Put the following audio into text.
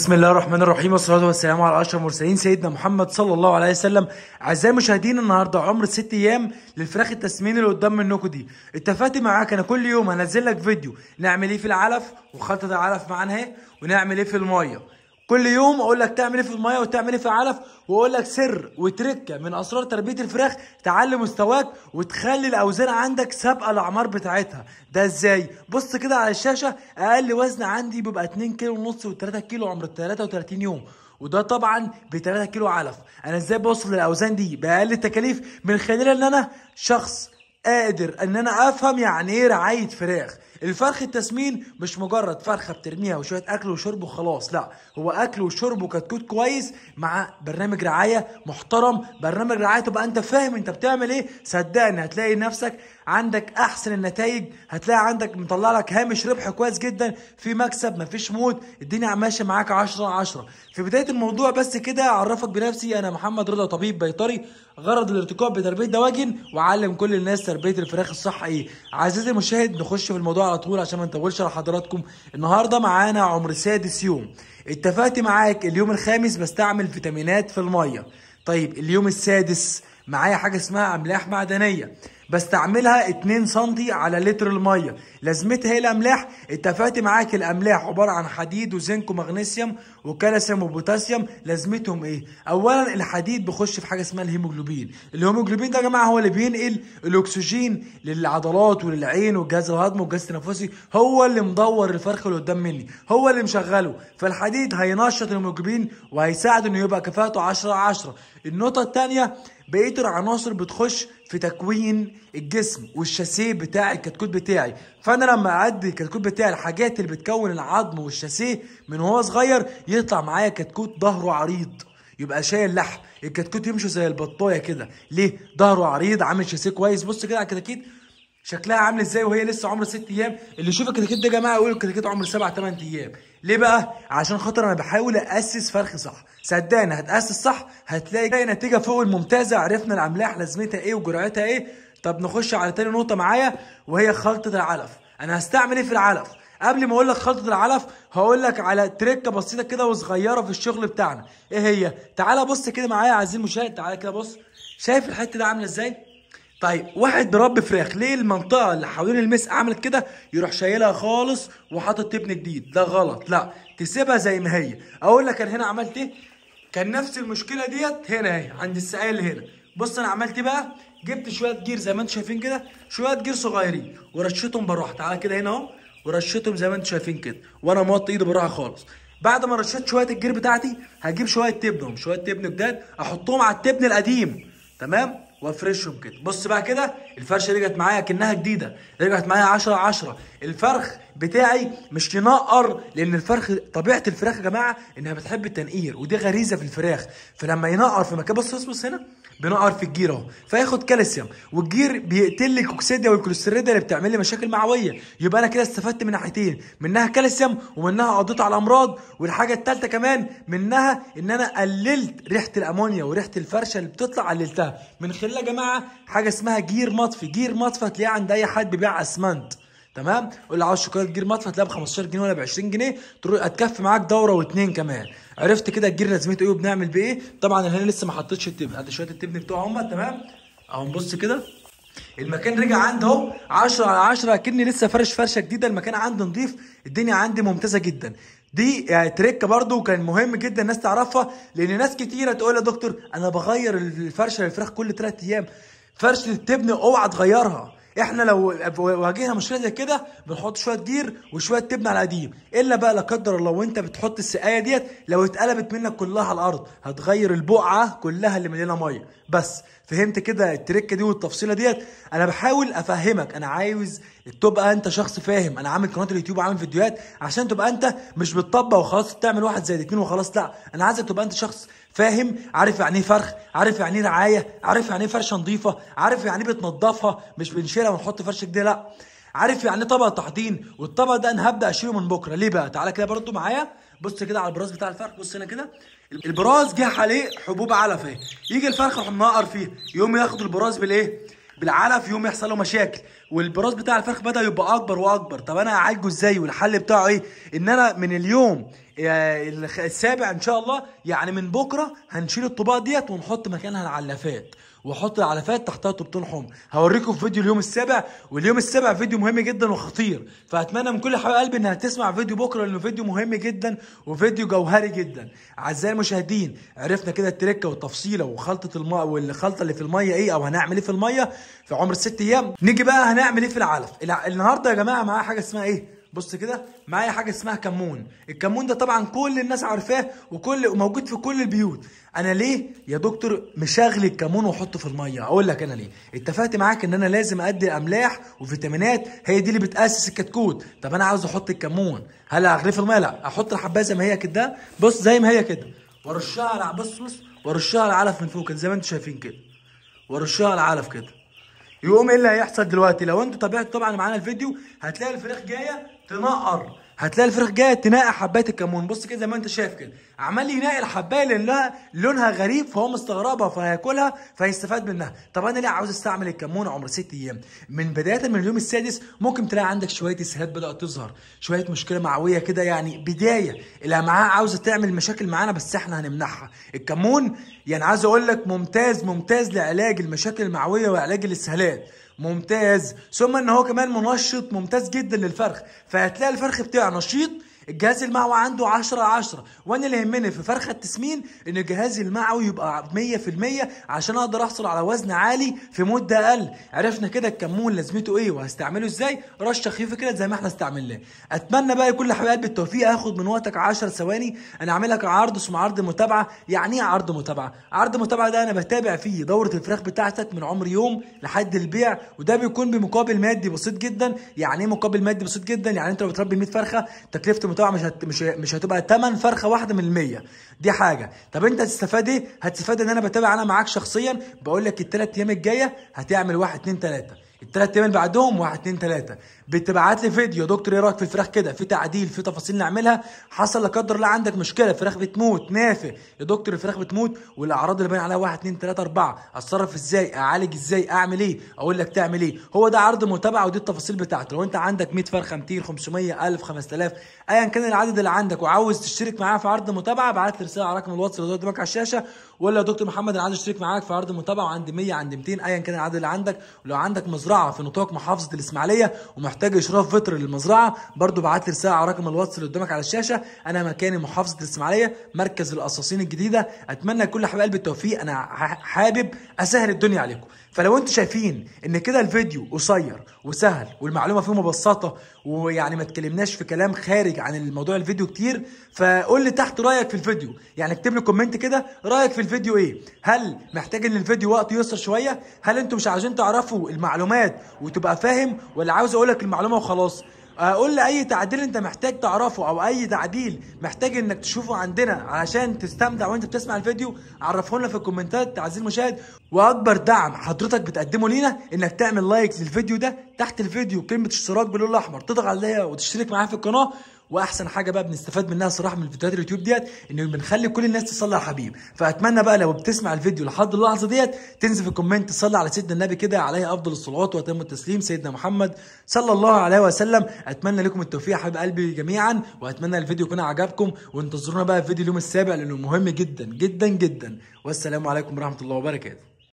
بسم الله الرحمن الرحيم والصلاة والسلام على أشرف المرسلين سيدنا محمد صلى الله عليه وسلم أعزائي المشاهدين النهاردة عمر ست أيام للفراخ التسمين اللي قدام منكم دي اتفقت معاك أنا كل يوم هنزل لك فيديو نعمل إيه في العلف وخلطة العلف معانا ونعمل إيه في المية كل يوم اقول لك تعمل ايه في الميه وتعمل ايه في علف واقول لك سر وتركه من اسرار تربيه الفراخ تعلي مستواك وتخلي الاوزان عندك سابقه الاعمار بتاعتها ده ازاي بص كده على الشاشه اقل وزن عندي بيبقى 2 كيلو ونص و3 كيلو عمر 33 يوم وده طبعا ب 3 كيلو علف انا ازاي بوصل للاوزان دي باقل التكاليف من خلال ان انا شخص قادر ان انا افهم يعني ايه رعايه فراخ الفرخ التسمين مش مجرد فرخه بترميها وشويه اكل وشرب وخلاص لا هو اكل وشرب وكتكوت كويس مع برنامج رعايه محترم برنامج رعايه تبقى انت فاهم انت بتعمل ايه صدقني هتلاقي نفسك عندك احسن النتائج هتلاقي عندك مطلع لك هامش ربح كويس جدا في مكسب مفيش موت الدنيا ماشيه معاك 10 10 في بدايه الموضوع بس كده اعرفك بنفسي انا محمد رضا طبيب بيطري غرض الارتقاء بتربيه دواجن وعلم كل الناس تربيه الفراخ الصح ايه عزيزي المشاهد نخش في الموضوع على طول عشان ما نطولش على حضراتكم النهارده معانا عمر سادس يوم اتفقت معاك اليوم الخامس بستعمل فيتامينات في الميه طيب اليوم السادس معايا حاجه اسمها املاح معدنيه بستعملها 2 سم على لتر الميه لازمتها ايه الاملاح اتفقت معاك الاملاح عباره عن حديد وزنك ومغنيسيوم وكالسيوم وبوتاسيوم لازمتهم ايه اولا الحديد بيخش في حاجه اسمها الهيموجلوبين الهيموجلوبين ده يا جماعه هو اللي بينقل الاكسجين للعضلات وللعين والجهاز الهضمي والجهاز التنفسي هو اللي مدور الفرخ اللي قدام مني هو اللي مشغله فالحديد هينشط الهيموجلوبين وهيساعده انه يبقى كفاءته 10 10 النقطه الثانيه بقيه العناصر بتخش في تكوين الجسم والشاسيه بتاع الكتكوت بتاعي فانا لما اعدي الكتكوت بتاعي الحاجات اللي بتكون العظم والشاسيه من وهو صغير يطلع معايا كتكوت ظهره عريض يبقى شايل لحم الكتكوت يمشي زي البطايه كده ليه ظهره عريض عامل شاسيه كويس بص كده على الكتاكيت شكلها عامل ازاي وهي لسه عمر ست ايام اللي يشوف الكتاكيت ده يا جماعه يقول الكتاكيت عمر سبع ثمان ايام ليه بقى عشان خاطر انا بحاول اسس فرخ صح صدقني هتاسس صح هتلاقي نتيجه فوق الممتازه عرفنا الاملاح لازمتها ايه وجرعتها ايه طب نخش على تاني نقطه معايا وهي خلطه العلف انا هستعمل ايه في العلف قبل ما اقول لك خلطه العلف هقول لك على تريكه بسيطه كده وصغيره في الشغل بتاعنا ايه هي تعالى بص كده معايا عايزين المشاهد تعالى كده بص شايف الحته ده عامله ازاي طيب واحد بيربي فراخ ليه المنطقه اللي حوالين المس عملت كده يروح شايلها خالص وحاطط تبن جديد ده غلط لا تسيبها زي ما هي اقول لك انا هنا عملت ايه كان نفس المشكله ديت هنا اهي عند السقايه اللي هنا بص انا عملت بقى جبت شويه جير زي ما انتم شايفين كده شويه جير صغيرين ورشيتهم بالراحه تعالى كده هنا اهو ورشيتهم زي ما انتم شايفين كده وانا موطي ايدي بالراحه خالص بعد ما رشيت شويه الجير بتاعتي هجيب شويه تبنهم شويه تبن جداد احطهم على التبن القديم تمام وافرشهم كده بص بقى كده الفرشه رجعت معايا كانها جديده رجعت معايا 10 10 الفرخ بتاعي مش ينقر لان الفرخ طبيعه الفراخ يا جماعه انها بتحب التنقير ودي غريزه في الفراخ فلما ينقر في مكان بص بص بص هنا بنقر في الجير اهو فياخد كالسيوم والجير بيقتل لي الكوكسيديا والكوليستريديا اللي بتعمل لي مشاكل معويه يبقى انا كده استفدت من ناحيتين منها كالسيوم ومنها قضيت على امراض والحاجه الثالثه كمان منها ان انا قللت ريحه الامونيا وريحه الفرشه اللي بتطلع قللتها من خلال كده يا جماعه حاجه اسمها جير مطفي جير مطفي هتلاقيه عند اي حد بيبيع اسمنت تمام قول لي عاوز شوكولاته جير مطفي هتلاقيها ب 15 جنيه ولا ب 20 جنيه تروح هتكفي معاك دوره واثنين كمان عرفت كده الجير لازمته ايه وبنعمل بيه ايه طبعا هنا لسه ما حطيتش التبن ادي شويه التبن بتوعهم تمام اهو نبص كده المكان رجع عندي اهو 10 على 10 اكني لسه فرش فرشه جديده المكان عندي نظيف الدنيا عندي ممتازه جدا دي يعني تريك برضو كان مهم جدا الناس تعرفها لان ناس كتيره تقول يا دكتور انا بغير الفرشه للفراخ كل ثلاث ايام فرشه التبن اوعى تغيرها احنا لو واجهنا مشكله زي كده بنحط شويه جير وشويه تبن على القديم الا بقى لا قدر الله وانت بتحط السقايه ديت لو اتقلبت منك كلها على الارض هتغير البقعه كلها اللي مليانه ميه بس فهمت كده التركه دي والتفصيله ديت انا بحاول افهمك انا عايز تبقى انت شخص فاهم انا عامل قناه اليوتيوب وعامل فيديوهات عشان تبقى انت مش بتطبق وخلاص بتعمل واحد زائد اتنين وخلاص لا انا عايزك تبقى انت شخص فاهم عارف يعني ايه فرخ عارف يعني ايه رعايه عارف يعني ايه فرشه نظيفه عارف يعني ايه بتنضفها مش بنشيلها ونحط فرشه كده لا عارف يعني ايه طبق طحطين والطبق ده انا هبدا اشيله من بكره ليه بقى تعالى كده برده معايا بص كده على البراز بتاع الفرخ بص هنا كده البراز جه عليه حبوب علف اهي يجي الفرخ يروح منقر فيه يقوم ياخد البراز بالايه بالعلف يقوم يحصل له مشاكل والبراز بتاع الفرخ بدا يبقى اكبر واكبر طب انا هعالجه ازاي والحل بتاعه ايه ان انا من اليوم آه، السابع ان شاء الله يعني من بكره هنشيل الطباق ديت ونحط مكانها العلافات واحط العلافات تحتها طوبتين حمر هوريكم في فيديو اليوم السابع واليوم السابع فيديو مهم جدا وخطير فاتمنى من كل حبايب قلبي انها تسمع فيديو بكره لانه فيديو مهم جدا وفيديو جوهري جدا اعزائي المشاهدين عرفنا كده التركه والتفصيله وخلطه الماء والخلطه اللي في الميه ايه او هنعمل ايه في الميه في عمر ست ايام نيجي بقى هنعمل ايه في العلف النهارده يا جماعه معايا حاجه اسمها ايه بص كده معايا حاجه اسمها كمون الكمون ده طبعا كل الناس عارفاه وكل موجود في كل البيوت انا ليه يا دكتور مشغل الكمون واحطه في الميه اقول لك انا ليه اتفقت معاك ان انا لازم ادي املاح وفيتامينات هي دي اللي بتاسس الكتكوت طب انا عاوز احط الكمون هل اغليه في الميه لا احط الحبايه زي ما هي كده بص زي ما هي كده وارشها على بص بص وارشها على العلف من فوق زي ما انتم شايفين كده وارشها على العلف كده يقوم ايه اللي هيحصل دلوقتي لو انتوا تابعتوا طبعا معانا الفيديو هتلاقي الفراخ جايه تنقر هتلاقي الفراخ جايه تنقع حبايه الكمون بص كده زي ما انت شايف كده عمال ينقي الحبايه لانها لونها غريب فهو مستغربها فهياكلها فهيستفاد منها طب انا ليه عاوز استعمل الكمون عمر ست ايام من بدايه من اليوم السادس ممكن تلاقي عندك شويه اسهال بدات تظهر شويه مشكله معويه كده يعني بدايه الامعاء عاوزه تعمل مشاكل معانا بس احنا هنمنعها الكمون يعني عايز اقول لك ممتاز ممتاز لعلاج المشاكل المعويه وعلاج الاسهالات ممتاز ثم ان هو كمان منشط ممتاز جدا للفرخ فهتلاقي الفرخ بتاعه نشيط الجهاز المعوي عنده 10 10 وانا اللي يهمني في فرخه التسمين ان الجهاز المعوي يبقى 100% عشان اقدر احصل على وزن عالي في مده اقل عرفنا كده الكمون لازمته ايه وهستعمله ازاي رشه خفيفه كده زي ما احنا استعملناه اتمنى بقى يكون لحبايبي بالتوفيق هاخد من وقتك 10 ثواني انا اعمل لك عرض اسمه عرض متابعه يعني ايه عرض متابعه عرض متابعه ده انا بتابع فيه دوره الفراخ بتاعتك من عمر يوم لحد البيع وده بيكون بمقابل مادي بسيط جدا يعني ايه مقابل مادي بسيط جدا يعني انت لو بتربي 100 فرخه تكلفه بتوعك مش هت... مش مش هتبقى تمن فرخه واحده من المية دي حاجه طب انت هتستفاد ايه هتستفاد ان انا بتابع انا معاك شخصيا بقول لك الثلاث ايام الجايه هتعمل واحد اتنين تلاته الثلاث ايام اللي بعدهم واحد اتنين تلاته بتبعت لي فيديو دكتور ايه رايك في الفراخ كده في تعديل في تفاصيل نعملها حصل لا قدر الله عندك مشكله الفراخ بتموت نافع يا دكتور الفراخ بتموت والاعراض اللي باين عليها واحد اتنين تلاته اربعه اتصرف ازاي اعالج ازاي اعمل ايه اقول لك تعمل ايه هو ده عرض متابعه ودي التفاصيل بتاعته لو انت عندك 100 فرخه 200 500 1000 5000 ايا كان العدد اللي عندك وعاوز تشترك معايا في عرض متابعه ابعت لي رساله على رقم الواتس اللي قدامك على الشاشه ولا يا دكتور محمد انا عايز اشترك معاك في عرض متابعه وعندي 100 عندي 200 ايا كان العدد اللي عندك ولو عندك مزرعه المزرعه في نطاق محافظه الاسماعيليه ومحتاج اشراف فطر للمزرعه برضو بعت لي رساله على رقم الواتس اللي قدامك على الشاشه انا مكاني محافظه الاسماعيليه مركز القصاصين الجديده اتمنى كل حبايب قلبي التوفيق انا حابب اسهل الدنيا عليكم فلو انتوا شايفين ان كده الفيديو قصير وسهل والمعلومه فيه مبسطه ويعني ما اتكلمناش في كلام خارج عن الموضوع الفيديو كتير فقول لي تحت رايك في الفيديو يعني اكتب لي كومنت كده رايك في الفيديو ايه هل محتاج ان الفيديو وقت يوصل شويه هل انتوا مش عايزين تعرفوا المعلومات معلومات وتبقى فاهم ولا عاوز اقول لك المعلومه وخلاص اقول لي اي تعديل انت محتاج تعرفه او اي تعديل محتاج انك تشوفه عندنا علشان تستمتع وانت بتسمع الفيديو عرفه لنا في الكومنتات عزيزي المشاهد واكبر دعم حضرتك بتقدمه لينا انك تعمل لايك للفيديو ده تحت الفيديو كلمه اشتراك باللون الاحمر تضغط عليها وتشترك معايا في القناه واحسن حاجه بقى بنستفاد منها صراحه من فيديوهات اليوتيوب ديت ان بنخلي كل الناس تصلي على الحبيب فاتمنى بقى لو بتسمع الفيديو لحد اللحظه ديت تنزل في الكومنت تصلي على سيدنا النبي كده عليه افضل الصلوات واتم التسليم سيدنا محمد صلى الله عليه وسلم اتمنى لكم التوفيق حبيب قلبي جميعا واتمنى الفيديو يكون عجبكم وانتظرونا بقى في فيديو اليوم السابع لانه مهم جدا جدا جدا والسلام عليكم ورحمه الله وبركاته